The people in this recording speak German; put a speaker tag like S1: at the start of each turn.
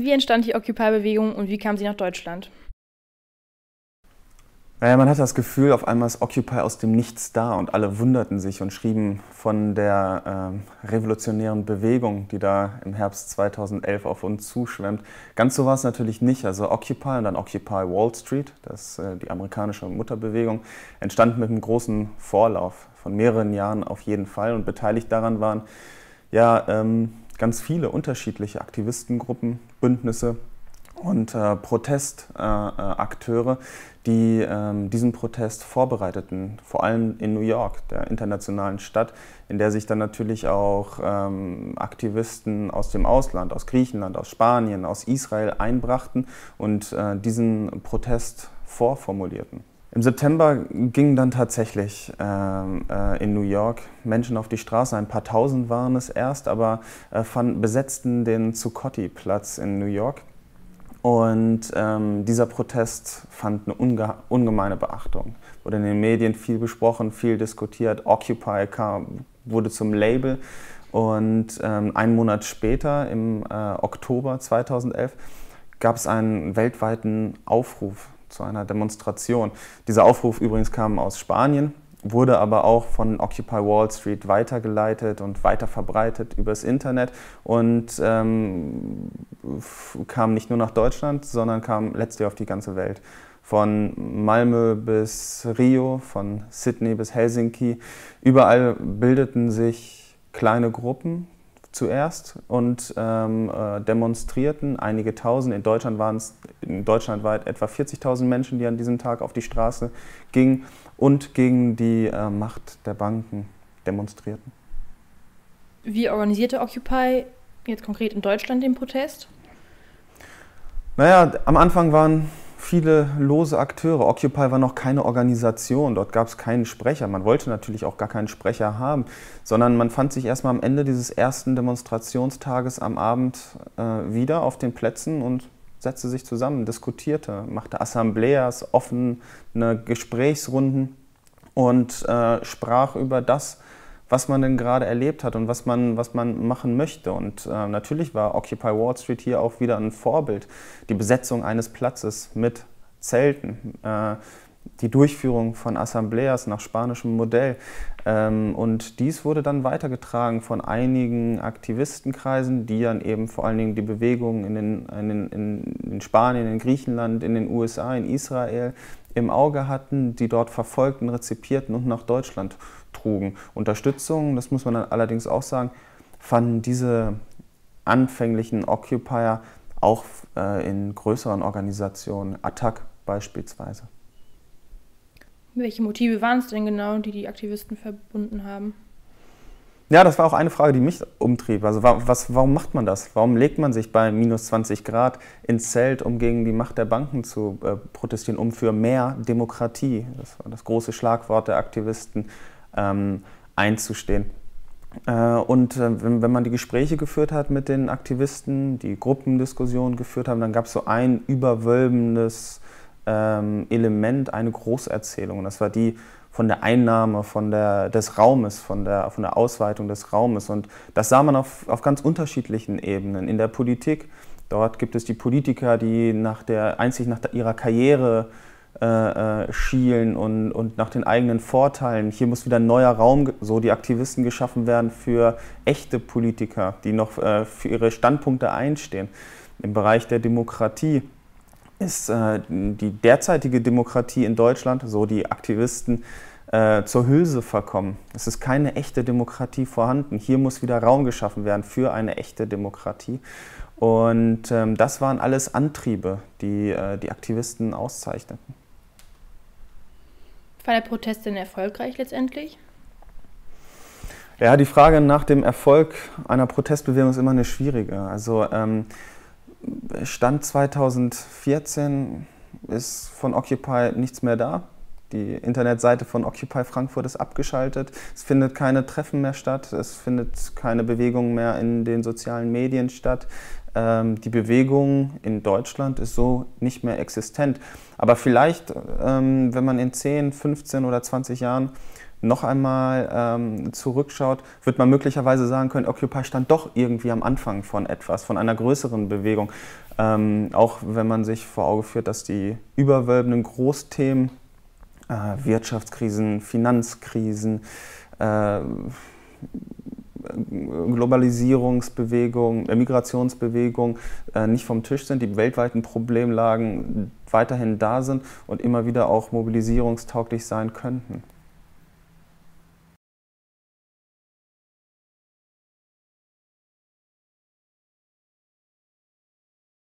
S1: Wie entstand die Occupy-Bewegung und wie kam sie nach Deutschland?
S2: Naja, man hatte das Gefühl, auf einmal ist Occupy aus dem Nichts da und alle wunderten sich und schrieben von der äh, revolutionären Bewegung, die da im Herbst 2011 auf uns zuschwemmt. Ganz so war es natürlich nicht. Also Occupy und dann Occupy Wall Street, das äh, die amerikanische Mutterbewegung, entstand mit einem großen Vorlauf von mehreren Jahren auf jeden Fall und beteiligt daran waren ja ähm, ganz viele unterschiedliche Aktivistengruppen, Bündnisse und äh, Protestakteure, äh, die äh, diesen Protest vorbereiteten, vor allem in New York, der internationalen Stadt, in der sich dann natürlich auch ähm, Aktivisten aus dem Ausland, aus Griechenland, aus Spanien, aus Israel einbrachten und äh, diesen Protest vorformulierten. Im September gingen dann tatsächlich ähm, äh, in New York Menschen auf die Straße. Ein paar tausend waren es erst, aber äh, fand, besetzten den Zuccotti-Platz in New York. Und ähm, dieser Protest fand eine unge ungemeine Beachtung. Wurde in den Medien viel besprochen, viel diskutiert. Occupy kam, wurde zum Label. Und ähm, einen Monat später, im äh, Oktober 2011, gab es einen weltweiten Aufruf zu einer Demonstration. Dieser Aufruf übrigens kam aus Spanien, wurde aber auch von Occupy Wall Street weitergeleitet und weiter verbreitet übers Internet und ähm, kam nicht nur nach Deutschland, sondern kam letztlich auf die ganze Welt. Von Malmö bis Rio, von Sydney bis Helsinki, überall bildeten sich kleine Gruppen, zuerst und ähm, äh, demonstrierten. Einige tausend, in Deutschland waren es deutschlandweit etwa 40.000 Menschen, die an diesem Tag auf die Straße gingen und gegen die äh, Macht der Banken demonstrierten.
S1: Wie organisierte Occupy jetzt konkret in Deutschland den Protest?
S2: Naja, am Anfang waren viele lose Akteure. Occupy war noch keine Organisation, dort gab es keinen Sprecher. Man wollte natürlich auch gar keinen Sprecher haben, sondern man fand sich erstmal am Ende dieses ersten Demonstrationstages am Abend äh, wieder auf den Plätzen und setzte sich zusammen, diskutierte, machte Assembleas, offene Gesprächsrunden und äh, sprach über das, was man denn gerade erlebt hat und was man, was man machen möchte. Und äh, natürlich war Occupy Wall Street hier auch wieder ein Vorbild. Die Besetzung eines Platzes mit Zelten, äh, die Durchführung von Assembleas nach spanischem Modell. Ähm, und dies wurde dann weitergetragen von einigen Aktivistenkreisen, die dann eben vor allen Dingen die Bewegungen in, den, in, in Spanien, in Griechenland, in den USA, in Israel im Auge hatten, die dort verfolgten, rezipierten und nach Deutschland trugen. Unterstützung, das muss man dann allerdings auch sagen, fanden diese anfänglichen Occupier auch äh, in größeren Organisationen, Attac beispielsweise.
S1: Welche Motive waren es denn genau, die die Aktivisten verbunden haben?
S2: Ja, das war auch eine Frage, die mich umtrieb. Also was, warum macht man das? Warum legt man sich bei minus 20 Grad ins Zelt, um gegen die Macht der Banken zu äh, protestieren, um für mehr Demokratie, das war das große Schlagwort der Aktivisten, ähm, einzustehen? Äh, und äh, wenn, wenn, man die Gespräche geführt hat mit den Aktivisten, die Gruppendiskussionen geführt haben, dann gab es so ein überwölbendes ähm, Element, eine Großerzählung. Und das war die, von der Einnahme, von der, des Raumes, von der, von der Ausweitung des Raumes. Und das sah man auf, auf ganz unterschiedlichen Ebenen. In der Politik, dort gibt es die Politiker, die nach der, einzig nach der, ihrer Karriere äh, äh schielen und, und nach den eigenen Vorteilen. Hier muss wieder ein neuer Raum, so die Aktivisten geschaffen werden für echte Politiker, die noch äh, für ihre Standpunkte einstehen. Im Bereich der Demokratie ist äh, die derzeitige Demokratie in Deutschland, so die Aktivisten, äh, zur Hülse verkommen. Es ist keine echte Demokratie vorhanden. Hier muss wieder Raum geschaffen werden für eine echte Demokratie. Und ähm, das waren alles Antriebe, die äh, die Aktivisten auszeichneten.
S1: War der Protest denn erfolgreich letztendlich?
S2: Ja, die Frage nach dem Erfolg einer Protestbewegung ist immer eine schwierige. Also ähm, Stand 2014 ist von Occupy nichts mehr da. Die Internetseite von Occupy Frankfurt ist abgeschaltet. Es findet keine Treffen mehr statt. Es findet keine Bewegung mehr in den sozialen Medien statt. Ähm, die Bewegung in Deutschland ist so nicht mehr existent. Aber vielleicht, ähm, wenn man in 10, 15 oder 20 Jahren noch einmal ähm, zurückschaut, wird man möglicherweise sagen können, Occupy stand doch irgendwie am Anfang von etwas, von einer größeren Bewegung. Ähm, auch wenn man sich vor Auge führt, dass die überwölbenden Großthemen, äh, Wirtschaftskrisen, Finanzkrisen, äh, Globalisierungsbewegung, äh, Migrationsbewegung äh, nicht vom Tisch sind, die weltweiten Problemlagen weiterhin da sind und immer wieder auch mobilisierungstauglich sein könnten.